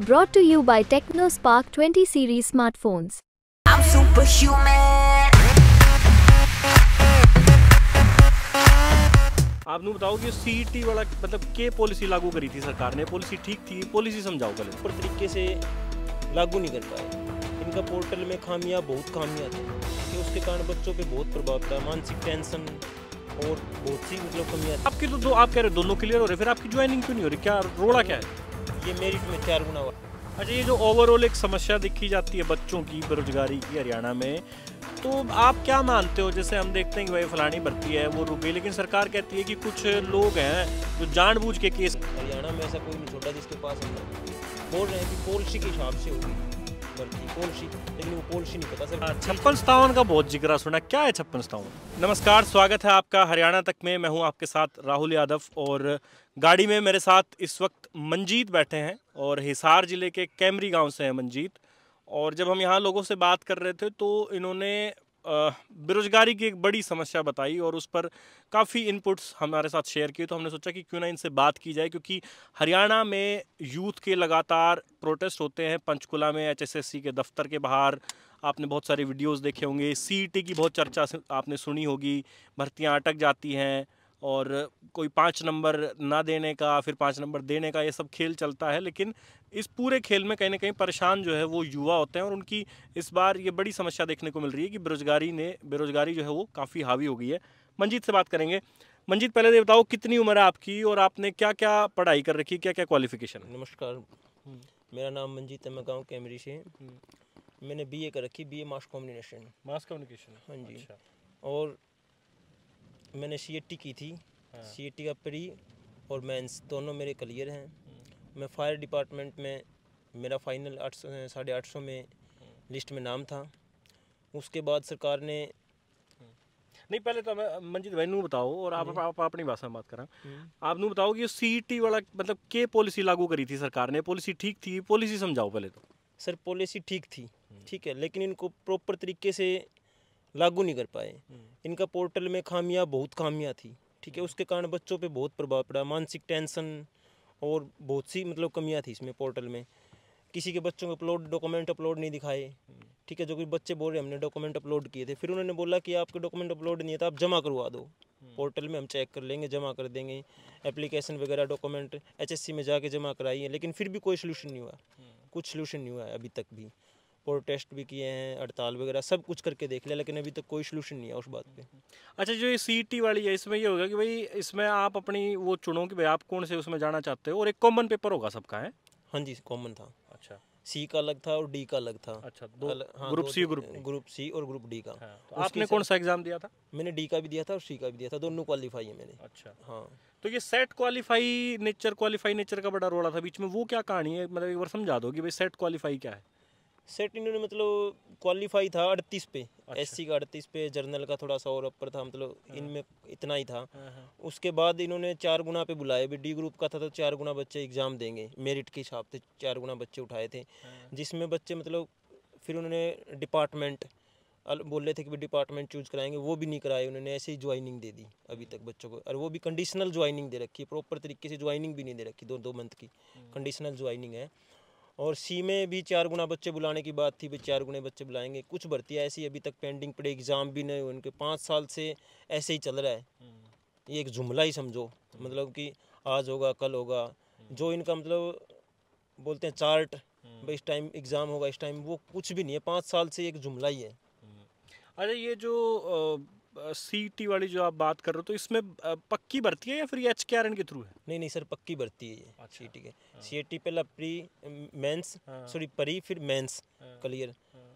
brought to you by Tecno 20 series smartphones. I'm superhuman. नु बताओ कि टी वाला मतलब के पॉलिसी लागू करी थी सरकार ने पॉलिसी ठीक थी पॉलिसी समझाओ पहले पर तरीके से लागू नहीं कर पाए इनका पोर्टल में खामियां बहुत खामियां थी कि उसके कारण बच्चों पे बहुत प्रभाव था मानसिक टेंशन और बहुत सी मतलब कमियां आपकी तो दो आप कह रहे हो दोनों क्लियर हो रहे फिर आपकी ज्वाइनिंग क्यों नहीं हो रही क्या रोड़ा क्या है ये मेरिट में चार गुना हुआ अच्छा ये जो ओवरऑल एक समस्या देखी जाती है बच्चों की बेरोजगारी की हरियाणा में तो आप क्या मानते हो जैसे हम देखते हैं कि भाई फलानी भर्ती है वो रुकी लेकिन सरकार कहती है कि कुछ लोग हैं जो जानबूझ के केस हरियाणा में ऐसा कोई नहीं छोटा जिसके पास बोल रहे हैं कि पॉलिसी के हिसाब से होगी पोलशी लेकिन वो पोलशी नहीं पता सर हाँ, छप्पन सतावन का बहुत जिक्र सुना क्या है छप्पन सतावन नमस्कार स्वागत है आपका हरियाणा तक में मैं हूँ आपके साथ राहुल यादव और गाड़ी में मेरे साथ इस वक्त मंजीत बैठे हैं और हिसार ज़िले के कैमरी गाँव से हैं मंजीत और जब हम यहाँ लोगों से बात कर रहे थे तो इन्होंने बेरोजगारी की एक बड़ी समस्या बताई और उस पर काफ़ी इनपुट्स हमारे साथ शेयर किए तो हमने सोचा कि क्यों ना इनसे बात की जाए क्योंकि हरियाणा में यूथ के लगातार प्रोटेस्ट होते हैं पंचकुला में एचएसएससी के दफ्तर के बाहर आपने बहुत सारे वीडियोस देखे होंगे सीईटी e की बहुत चर्चा आपने सुनी होगी भर्तियाँ अटक जाती हैं और कोई पाँच नंबर ना देने का फिर पाँच नंबर देने का ये सब खेल चलता है लेकिन इस पूरे खेल में कहीं ना कहीं परेशान जो है वो युवा होते हैं और उनकी इस बार ये बड़ी समस्या देखने को मिल रही है कि बेरोजगारी ने बेरोजगारी जो है वो काफ़ी हावी हो गई है मंजीत से बात करेंगे मंजीत पहले ये बताओ कितनी उम्र है आपकी और आपने क्या क्या पढ़ाई कर रखी क्या क्या क्वालिफिकेशन है नमस्कार हम्म। मेरा नाम मंजीत है मैं गाँव कैमरी से हम्म। मैंने बी कर रखी ए मास कम्युनिकेशन मास कम्युनिकेशन हाँ जी अच्छा। और मैंने सी की थी सी हाँ। का प्री और मेंस दोनों मेरे क्लियर हैं हम्म। मैं फायर डिपार्टमेंट में मेरा फाइनल आठ सौ साढ़े आठ सौ में लिस्ट हम्म। में नाम था उसके बाद सरकार ने हम्म। नहीं पहले तो मैं मंजीत भाई नू बताओ और आप, आप, आप अपनी भाषा में बात करा आप नू बताओ कि सी e वाला मतलब के पॉलिसी लागू करी थी सरकार ने पॉलिसी ठीक थी पॉलिसी समझाओ पहले तो सर पॉलिसी ठीक थी ठीक है लेकिन इनको प्रॉपर तरीके से लागू नहीं कर पाए हम्म। इनका पोर्टल में खामियां बहुत खामियां थी ठीक है हम्म। उसके कारण बच्चों पे बहुत प्रभाव पड़ा मानसिक टेंशन और बहुत सी मतलब कमियां थी इसमें पोर्टल में किसी के बच्चों को अपलोड डॉक्यूमेंट अपलोड नहीं दिखाए हम्म। ठीक है जो कि बच्चे बोल रहे हमने डॉक्यूमेंट अपलोड किए थे फिर उन्होंने बोला कि आपके डॉक्यूमेंट अपलोड नहीं है तो आप जमा करवा दो पोर्टल में हम चेक कर लेंगे जमा कर देंगे एप्लीकेशन वगैरह डॉक्यूमेंट एच में जाके जमा कराइए लेकिन फिर भी कोई सोल्यूशन नहीं हुआ कुछ सोल्यूशन नहीं हुआ है अभी तक भी और टेस्ट भी किए हैं हड़ताल वगैरह सब कुछ करके देख लिया लेकिन अभी तक तो कोई सोल्यूशन नहीं है उस बात पे अच्छा जो ये सी e वाली है इसमें ये होगा कि भाई इसमें आप अपनी वो चुनो कि भाई आप कौन से उसमें जाना चाहते हो और एक कॉमन पेपर होगा सबका है हाँ जी कॉमन था अच्छा सी का अलग था और डी का अलग था अच्छा दो हाँ, group C group group C और ग्रुप डी का हाँ, तो आपने कौन सा एग्जाम दिया था मैंने डी का भी दिया था और सी का भी दिया था दोनों क्वालिफाई है मैंने अच्छा हाँ तो ये set qualify nature qualify nature का बड़ा रोड़ा था बीच में वो क्या कहानी है मतलब एक बार समझा दो कि भाई सेट क्वालिफाई क्या है सेट इन्होंने मतलब क्वालिफाई था अड़तीस पे अच्छा। का अड़तीस पे जर्नल का थोड़ा सा और अपर था मतलब हाँ। इनमें इतना ही था हाँ, हाँ। उसके बाद इन्होंने चार गुना पे बुलाए भी डी ग्रुप का था तो चार गुना बच्चे एग्ज़ाम देंगे मेरिट के हिसाब से चार गुना बच्चे उठाए थे जिसमें बच्चे मतलब फिर उन्होंने डिपार्टमेंट बोल रहे थे कि भी डिपार्टमेंट चूज कराएंगे वो भी नहीं कराए उन्होंने ऐसे ही ज्वाइनिंग दे दी अभी तक बच्चों को और वो भी कंडीशनल ज्वाइनिंग दे रखी है प्रॉपर तरीके से ज्वाइनिंग भी नहीं दे रखी दो दो मंथ की कंडीशनल हम्म। ज्वाइनिंग है और सी में भी चार गुना बच्चे बुलाने की बात थी भाई चार गुने बच्चे बुलाएंगे कुछ भर्तियाँ ऐसी अभी तक पेंडिंग पड़े एग्ज़ाम भी नहीं हुए उनके पाँच साल से ऐसे ही चल रहा है ये एक जुमला ही समझो मतलब कि आज होगा कल होगा जो इनका मतलब बोलते हैं चार्ट भाई इस टाइम एग्ज़ाम होगा इस टाइम वो कुछ भी नहीं है पाँच साल से एक जुमला ही है अरे ये जो आ... सीटी e वाली जो आप बात कर रहे हो तो इसमें पक्की भर्ती है या फिर एच के आर एन के थ्रू है नहीं नहीं सर पक्की भर्ती है ये सी अच्छा, टी e के सी ए टी पहला प्री मेंस हाँ। सॉरी परी फिर मेंस हाँ। क्लियर हाँ।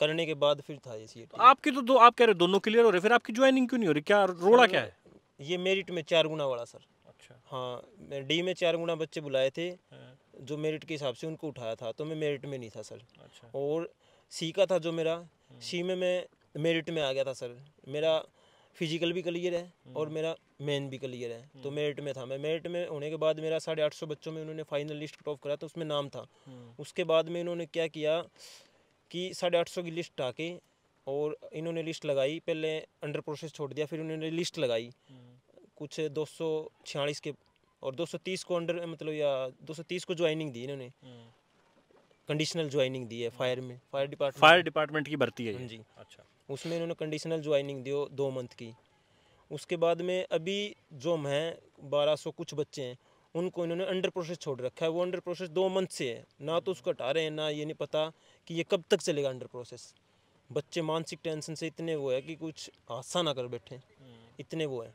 करने के बाद फिर था ये सी ए टी आपकी तो दो आप कह रहे हो दोनों क्लियर हो रहे फिर आपकी ज्वाइनिंग क्यों नहीं हो रही क्या रोड़ा क्या है ये मेरिट में चार गुना वाला सर अच्छा हाँ डी में चार गुना बच्चे बुलाए थे जो मेरिट के हिसाब से उनको उठाया था तो मैं मेरिट में नहीं था सर अच्छा। और सी का था जो मेरा सी में मैं मेरिट में आ गया था सर मेरा फिजिकल भी क्लियर है और हम्म। मेरा मेन भी क्लियर है तो मेरिट हम्म। में था मैं मेरिट में होने के बाद मेरा साढ़े आठ सौ बच्चों में उन्होंने फाइनल लिस्ट कट ऑफ करा तो उसमें नाम था हम्म। उसके बाद में इन्होंने क्या किया कि साढ़े आठ सौ की लिस्ट आके और इन्होंने लिस्ट लगाई पहले अंडर प्रोसेस छोड़ दिया फिर उन्होंने लिस्ट लगाई कुछ दो सौ छियालीस के और दो को अंडर मतलब या दो को ज्वाइनिंग दी इन्होंने कंडीशनल ज्वाइनिंग दी है फायर में फायर डिपार्टमेंट फायर डिपार्टमेंट की भर्ती है हाँ जी अच्छा उसमें इन्होंने कंडीशनल ज्वाइनिंग दी दो मंथ की उसके बाद में अभी जो हैं बारह सौ कुछ बच्चे हैं उनको इन्होंने अंडर प्रोसेस छोड़ रखा है वो अंडर प्रोसेस दो मंथ से है ना तो उसको हटा रहे हैं ना ये नहीं पता कि ये कब तक चलेगा अंडर प्रोसेस बच्चे मानसिक टेंशन से इतने वो है कि कुछ हादसा ना कर बैठे हम्म। इतने वो है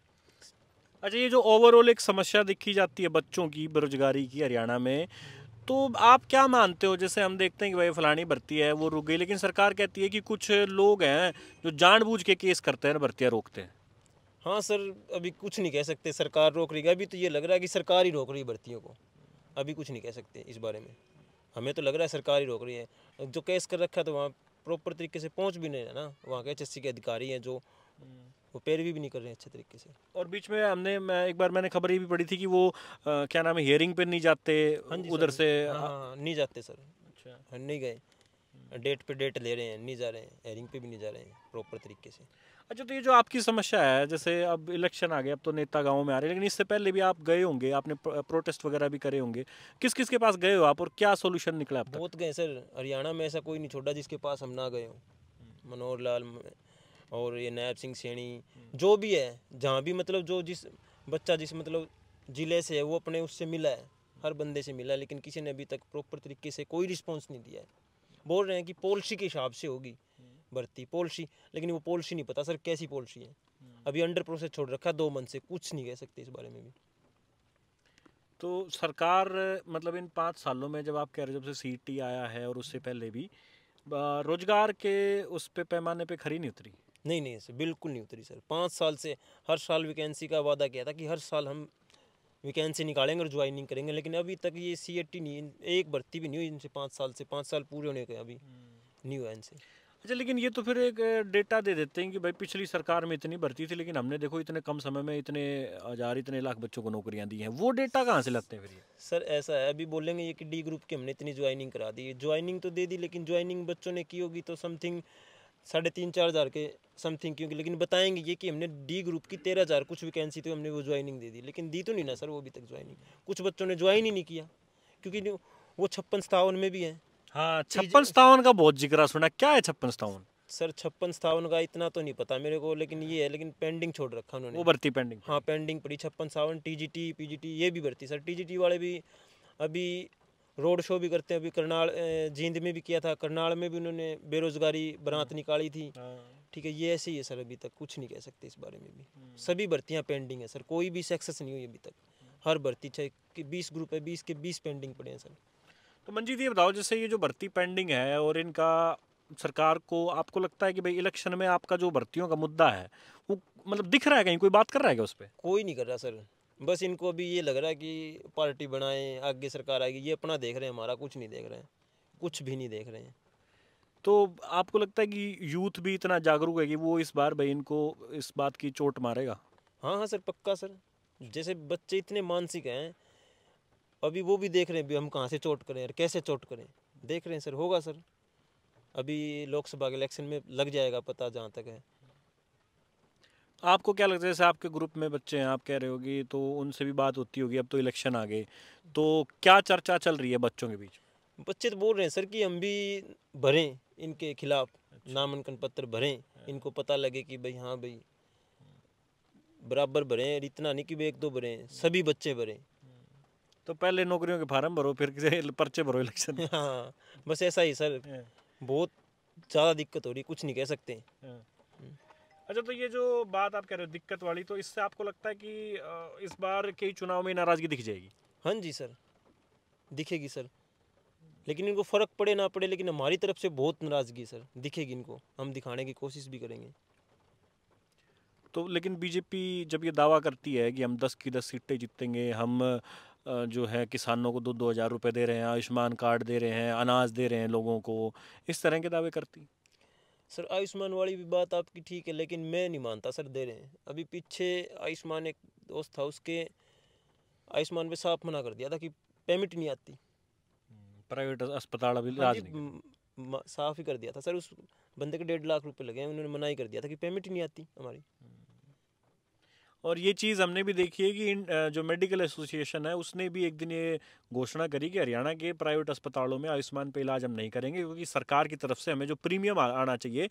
अच्छा ये जो ओवरऑल एक समस्या देखी जाती है बच्चों की बेरोजगारी की हरियाणा में तो आप क्या मानते हो जैसे हम देखते हैं कि भाई फलानी भर्ती है वो रुक गई लेकिन सरकार कहती है कि कुछ लोग हैं जो जानबूझ के केस करते हैं भर्तियाँ रोकते हैं हाँ सर अभी कुछ नहीं कह सकते सरकार रोक रही है अभी तो ये लग रहा है कि सरकार ही रोक रही है भर्तियों को अभी कुछ नहीं कह सकते इस बारे में हमें तो लग रहा है सरकार ही रोक रही है जो केस कर रखा है तो वहाँ प्रॉपर तरीके से पहुँच भी नहीं है ना वहाँ के एच के अधिकारी हैं जो वो पैरवी भी नहीं कर रहे हैं अच्छे तरीके से और बीच में हमने मैं एक बार मैंने खबर ये भी पढ़ी थी कि वो आ, क्या नाम है हियरिंग पे नहीं जाते हाँ उधर से हाँ, हाँ, हाँ, नहीं जाते सर अच्छा हाँ, नहीं गए डेट पे डेट ले रहे हैं नहीं जा रहे हैं हेयरिंग पे भी नहीं जा रहे हैं प्रॉपर तरीके से अच्छा तो ये जो आपकी समस्या है जैसे अब इलेक्शन आ गए अब तो नेता गाँव में आ रहे हैं लेकिन इससे पहले भी आप गए होंगे आपने प्रोटेस्ट वगैरह भी करे होंगे किस किस के पास गए हो आप और क्या सोल्यूशन निकला आप बहुत गए सर हरियाणा में ऐसा कोई नहीं छोड़ा जिसके पास हम ना गए हों हम्म। मनोहर लाल और ये नैब सिंह सैनी जो भी है जहाँ भी मतलब जो जिस बच्चा जिस मतलब ज़िले से है वो अपने उससे मिला है हर बंदे से मिला है लेकिन किसी ने अभी तक प्रॉपर तरीके से कोई रिस्पॉन्स नहीं दिया है बोल रहे हैं कि पॉलिसी के हिसाब से होगी भर्ती पॉलिसी लेकिन वो पॉलिसी नहीं पता सर कैसी पॉलिसी है अभी अंडर प्रोसेस छोड़ रखा है दो मंथ से कुछ नहीं कह सकते इस बारे में भी तो सरकार मतलब इन पाँच सालों में जब आप कह रहे हो जब से सीटी आया है और उससे पहले भी रोजगार के उस पे पैमाने पे खरी नहीं उतरी नहीं नहीं सर बिल्कुल नहीं उतरी सर पाँच साल से हर साल वैकेंसी का वादा किया था कि हर साल हम वैकेंसी निकालेंगे और ज्वाइनिंग करेंगे लेकिन अभी तक ये सी e नहीं एक भर्ती भी नहीं हुई इनसे पाँच साल से पाँच साल पूरे होने के अभी हम्म। नहीं हुआ इनसे अच्छा लेकिन ये तो फिर एक डेटा दे देते हैं कि भाई पिछली सरकार में इतनी भर्ती थी लेकिन हमने देखो इतने कम समय में इतने हज़ार इतने लाख बच्चों को नौकरियां दी हैं वो डेटा कहाँ से लगते हैं फिर ये सर ऐसा है अभी बोलेंगे ये कि डी ग्रुप की हमने इतनी ज्वाइनिंग करा दी ज्वाइनिंग तो दे दी लेकिन ज्वाइनिंग बच्चों ने की होगी तो समथिंग साढ़े तीन चार हज़ार के समथिंग क्योंकि लेकिन बताएंगे ये कि हमने डी ग्रुप की तेरह हज़ार कुछ वैकेंसी थी तो हमने वो ज्वाइनिंग दे दी लेकिन दी तो नहीं ना सर वो अभी तक ज्वाइनिंग कुछ बच्चों ने ज्वाइन ही नहीं किया क्योंकि वो छप्पन सतावन में भी हैं हाँ तो छप्पन सतावन का बहुत जिक्र सुना क्या है छप्पन सतावन सर छप्पन सतावन का इतना तो नहीं पता मेरे को लेकिन ये है लेकिन पेंडिंग छोड़ रखा उन्होंने वो भर्ती पेंडिंग हाँ पेंडिंग पड़ी छप्पन सावन T G T P G T ये भी भर्ती सर टी जी टी वाले भी अभी रोड शो भी करते हैं अभी करनाल जींद में भी किया था करनाल में भी उन्होंने बेरोजगारी बरात हम्म। निकाली थी हाँ। ठीक है ये ऐसे ही है सर अभी तक कुछ नहीं कह सकते इस बारे में भी हम्म। सभी भर्तियाँ पेंडिंग है सर कोई भी सक्सेस नहीं हुई अभी तक हम्म। हर भर्ती चाहे बीस ग्रुप है बीस के बीस पेंडिंग पड़े हैं सर तो मंजीत ये बताओ जैसे ये जो भर्ती पेंडिंग है और इनका सरकार को आपको लगता है कि भाई इलेक्शन में आपका जो भर्तियों का मुद्दा है वो मतलब दिख रहा है कहीं कोई बात कर रहा है क्या उस पर कोई नहीं कर रहा सर बस इनको अभी ये लग रहा है कि पार्टी बनाएं आगे सरकार आएगी ये अपना देख रहे हैं हमारा कुछ नहीं देख रहे हैं कुछ भी नहीं देख रहे हैं तो आपको लगता है कि यूथ भी इतना जागरूक है कि वो इस बार भाई इनको इस बात की चोट मारेगा हाँ हाँ सर पक्का सर जैसे बच्चे इतने मानसिक हैं अभी वो भी देख रहे हैं भी हम कहाँ से चोट करें और कैसे चोट करें देख रहे हैं सर होगा सर अभी लोकसभा के इलेक्शन में लग जाएगा पता जहाँ तक है आपको क्या लगता है जैसे आपके ग्रुप में बच्चे हैं आप कह रहे होगी तो उनसे भी बात होती होगी अब तो इलेक्शन आ गए तो क्या चर्चा चल रही है बच्चों के बीच बच्चे तो बोल रहे हैं सर कि हम भी भरें इनके खिलाफ अच्छा। नामांकन पत्र भरें हाँ। इनको पता लगे कि भाई हाँ भाई बराबर भरें इतना नहीं कि भाई एक दो भरें सभी बच्चे भरें तो पहले नौकरियों के फार्म भरो फिर पर्चे भरो इलेक्शन हाँ बस ऐसा ही सर हाँ। बहुत ज़्यादा दिक्कत हो रही कुछ नहीं कह सकते हाँ। अच्छा तो ये जो बात आप कह रहे हो दिक्कत वाली तो इससे आपको लगता है कि इस बार के चुनाव में नाराज़गी दिख जाएगी हाँ जी सर दिखेगी सर लेकिन इनको फ़र्क पड़े ना पड़े लेकिन हमारी तरफ से बहुत नाराज़गी सर दिखेगी इनको हम दिखाने की कोशिश भी करेंगे तो लेकिन बीजेपी जब ये दावा करती है कि हम दस की दस सीटें जीतेंगे हम जो है किसानों को दो दो हज़ार रुपये दे रहे हैं आयुष्मान कार्ड दे रहे हैं अनाज दे रहे हैं लोगों को इस तरह के दावे करती सर आयुष्मान वाली भी बात आपकी ठीक है लेकिन मैं नहीं मानता सर दे रहे हैं अभी पीछे आयुष्मान एक दोस्त था उसके आयुष्मान पे साफ मना कर दिया था कि पेमेंट नहीं आती प्राइवेट अस्पताल अभी इलाज हाँ साफ ही कर दिया था सर उस बंदे के डेढ़ लाख रुपए लगे हैं उन्होंने मना ही कर दिया था कि पेमेंट नहीं आती हमारी और ये चीज़ हमने भी देखी है कि जो मेडिकल एसोसिएशन है उसने भी एक दिन ये घोषणा करी कि हरियाणा के प्राइवेट अस्पतालों में आयुष्मान पे इलाज हम नहीं करेंगे क्योंकि सरकार की तरफ से हमें जो प्रीमियम आना चाहिए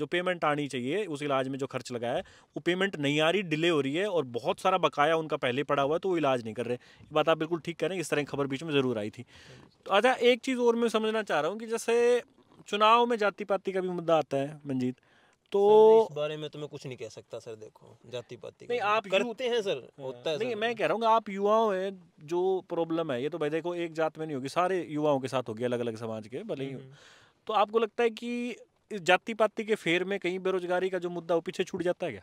जो पेमेंट आनी चाहिए उस इलाज में जो खर्च लगा है वो पेमेंट नहीं आ रही डिले हो रही है और बहुत सारा बकाया उनका पहले पड़ा हुआ है तो वो इलाज नहीं कर रहे ये बात आप बिल्कुल ठीक करें इस तरह की खबर बीच में ज़रूर आई थी तो अच्छा एक चीज़ और मैं समझना चाह रहा हूँ कि जैसे चुनाव में जाति पाति का भी मुद्दा आता है मंजीत तो इस बारे में तो मैं कुछ नहीं कह सकता सर देखो जाति पाति नहीं आप करते हैं सर होता है नहीं मैं कह रहा हूँ आप युवाओं है जो प्रॉब्लम है ये तो भाई देखो एक जात में नहीं होगी सारे युवाओं के साथ होगी अलग अलग समाज के भले ही हम्म, हम्म। तो आपको लगता है कि इस जाति पाति के फेर में कहीं बेरोजगारी का जो मुद्दा वो पीछे छूट जाता है क्या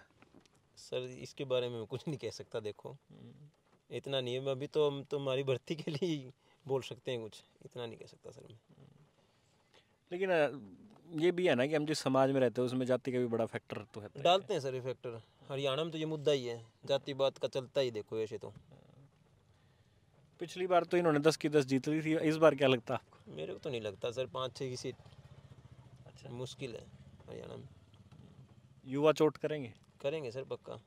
सर इसके बारे में कुछ नहीं कह सकता देखो हम्म। इतना नहीं है अभी तो हम तुम्हारी तो भर्ती के लिए बोल सकते हैं कुछ इतना नहीं कह सकता सर मैं लेकिन ये भी है ना कि हम जिस समाज में रहते हैं उसमें जाति का भी बड़ा फैक्टर तो है डालते हैं सर ये फैक्टर हरियाणा में तो ये मुद्दा ही है जाति बात का चलता ही देखो ऐसे तो पिछली बार तो इन्होंने दस की दस जीत ली थी इस बार क्या लगता आपको मेरे को तो नहीं लगता सर पाँच छः की सीट अच्छा मुश्किल है हरियाणा में युवा चोट करेंगे करेंगे सर पक्का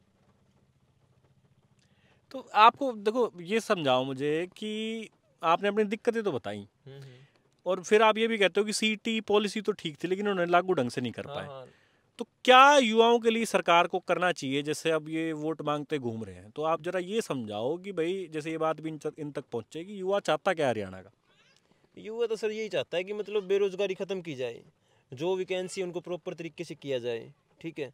तो आपको देखो ये समझाओ मुझे कि आपने अपनी दिक्कतें तो बताई हम्म, हम्म। और फिर आप ये भी कहते हो कि सीटी पॉलिसी तो ठीक थी लेकिन उन्होंने लागू ढंग से नहीं कर हाँ, पाए हाँ। तो क्या युवाओं के लिए सरकार को करना चाहिए जैसे अब ये वोट मांगते घूम रहे हैं तो आप जरा ये समझाओ कि भाई जैसे ये बात भी इन तक, इन तक पहुँचे कि युवा चाहता क्या हरियाणा का युवा तो सर यही चाहता है कि मतलब बेरोजगारी ख़त्म की जाए जो वैकेंसी उनको प्रॉपर तरीके से किया जाए ठीक है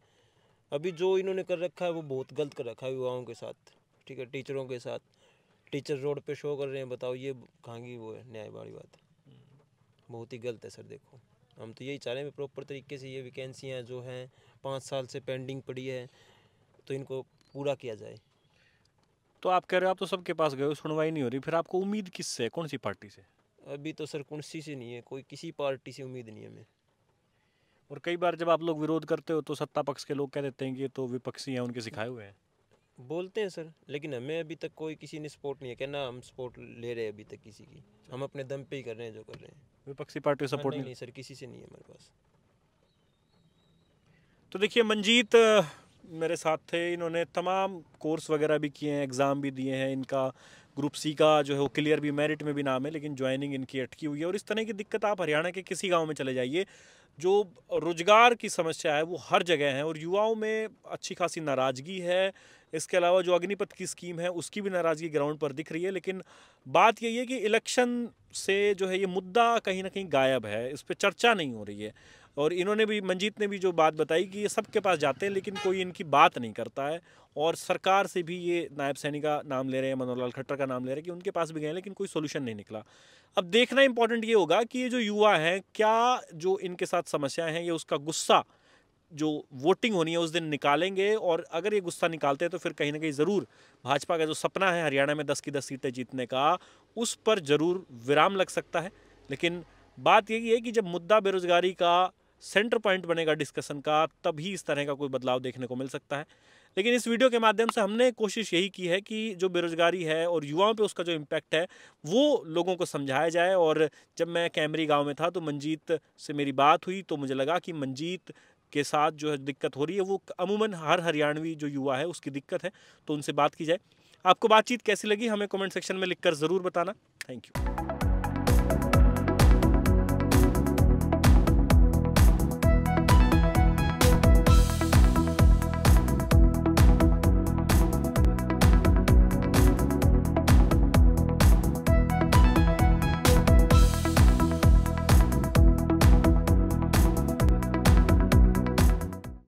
अभी जो इन्होंने कर रखा है वो बहुत गलत कर रखा है युवाओं के साथ ठीक है टीचरों के साथ टीचर रोड पे शो कर रहे हैं बताओ ये खांगी वो है न्याय वाली बात है बहुत ही गलत है सर देखो हम तो यही चाह रहे हैं प्रॉपर तरीके से ये वैकेंसियाँ जो हैं पाँच साल से पेंडिंग पड़ी है तो इनको पूरा किया जाए तो आप कह रहे हो आप तो सबके पास गए हो सुनवाई नहीं हो रही फिर आपको उम्मीद किससे कौन सी पार्टी से अभी तो सर कौन सी से नहीं है कोई किसी पार्टी से उम्मीद नहीं है हमें और कई बार जब आप लोग विरोध करते हो तो सत्ता पक्ष के लोग कह देते हैं कि तो विपक्षी हैं उनके सिखाए हुए हैं बोलते हैं सर लेकिन हमें अभी तक कोई किसी ने सपोर्ट नहीं है कहना हम सपोर्ट ले रहे हैं अभी तक किसी की हम अपने दम पे ही कर रहे हैं जो कर रहे हैं विपक्षी पार्टी सपोर्ट हाँ, नहीं, नहीं सर किसी से नहीं है मेरे पास तो देखिए मंजीत मेरे साथ थे इन्होंने तमाम कोर्स वगैरह भी किए हैं एग्ज़ाम भी दिए हैं इनका ग्रुप सी का जो है वो क्लियर भी मेरिट में भी नाम है लेकिन ज्वाइनिंग इनकी अटकी हुई है और इस तरह की दिक्कत आप हरियाणा के किसी गांव में चले जाइए जो रोज़गार की समस्या है वो हर जगह है और युवाओं में अच्छी खासी नाराज़गी है इसके अलावा जो अग्निपथ की स्कीम है उसकी भी नाराज़गी ग्राउंड पर दिख रही है लेकिन बात यही है कि इलेक्शन से जो है ये मुद्दा कहीं ना कहीं गायब है इस पर चर्चा नहीं हो रही है और इन्होंने भी मंजीत ने भी जो बात बताई कि ये सबके पास जाते हैं लेकिन कोई इनकी बात नहीं करता है और सरकार से भी ये नायब सैनी का नाम ले रहे हैं मनोहर लाल खट्टर का नाम ले रहे हैं कि उनके पास भी गए लेकिन कोई सोल्यूशन नहीं निकला अब देखना इंपॉर्टेंट ये होगा कि ये जो युवा हैं क्या जो इनके साथ समस्याएँ हैं ये उसका गुस्सा जो वोटिंग होनी है उस दिन निकालेंगे और अगर ये गुस्सा निकालते हैं तो फिर कहीं ना कहीं ज़रूर भाजपा का जो सपना है हरियाणा में दस की दस सीटें जीतने का उस पर ज़रूर विराम लग सकता है लेकिन बात यही है कि जब मुद्दा बेरोज़गारी का सेंटर पॉइंट बनेगा डिस्कशन का तभी इस तरह का कोई बदलाव देखने को मिल सकता है लेकिन इस वीडियो के माध्यम से हमने कोशिश यही की है कि जो बेरोजगारी है और युवाओं पे उसका जो इम्पैक्ट है वो लोगों को समझाया जाए और जब मैं कैमरी गांव में था तो मंजीत से मेरी बात हुई तो मुझे लगा कि मंजीत के साथ जो है दिक्कत हो रही है वो अमूमन हर हरियाणवी जो युवा है उसकी दिक्कत है तो उनसे बात की जाए आपको बातचीत कैसी लगी हमें कॉमेंट सेक्शन में लिख ज़रूर बताना थैंक यू